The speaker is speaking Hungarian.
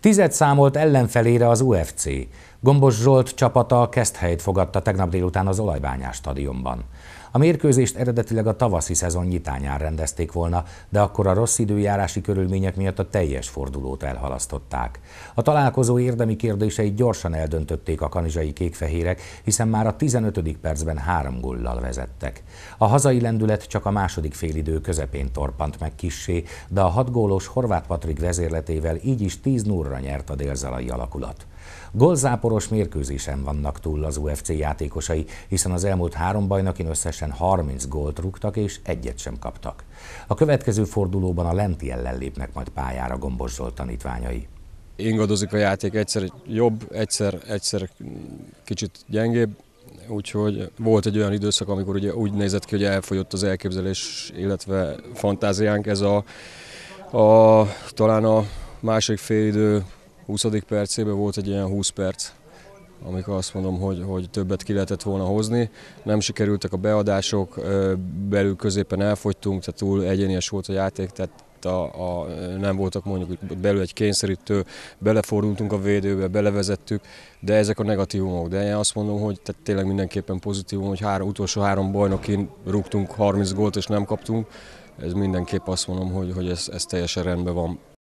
Tizet számolt ellenfelére az UFC. Gombos Zsolt csapata Keszthelyt fogadta tegnap délután az olajbányás stadionban. A mérkőzést eredetileg a tavaszi szezon nyitányán rendezték volna, de akkor a rossz időjárási körülmények miatt a teljes fordulót elhalasztották. A találkozó érdemi kérdéseit gyorsan eldöntötték a kanizsai kékfehérek, hiszen már a 15. percben három gullal vezettek. A hazai lendület csak a második félidő közepén torpant meg kissé, de a hatgólos Horváth Patrik vezérletével így is 10 0 gólra nyert a délzalai alakulat. Golzáporos mérkőzésen vannak túl az UFC játékosai, hiszen az elmúlt három bajnokin összesen 30 gólt rúgtak és egyet sem kaptak. A következő fordulóban a lenti ellen lépnek majd pályára Gombos Zsolt tanítványai. Ingadozik a játék, egyszer jobb, egyszer, egyszer kicsit gyengébb, úgyhogy volt egy olyan időszak, amikor ugye úgy nézett ki, hogy elfogyott az elképzelés, illetve fantáziánk, ez a, a talán a második idő 20. percében volt egy ilyen 20 perc, amikor azt mondom, hogy, hogy többet ki lehetett volna hozni. Nem sikerültek a beadások, belül középen elfogytunk, tehát túl egyenies volt a játék, tehát a, a, nem voltak mondjuk belül egy kényszerítő, belefordultunk a védőbe, belevezettük, de ezek a negatívumok. De én azt mondom, hogy tehát tényleg mindenképpen pozitívum, hogy három, utolsó három bajnokin rúgtunk 30 gólt és nem kaptunk. Ez mindenképp azt mondom, hogy, hogy ez, ez teljesen rendben van.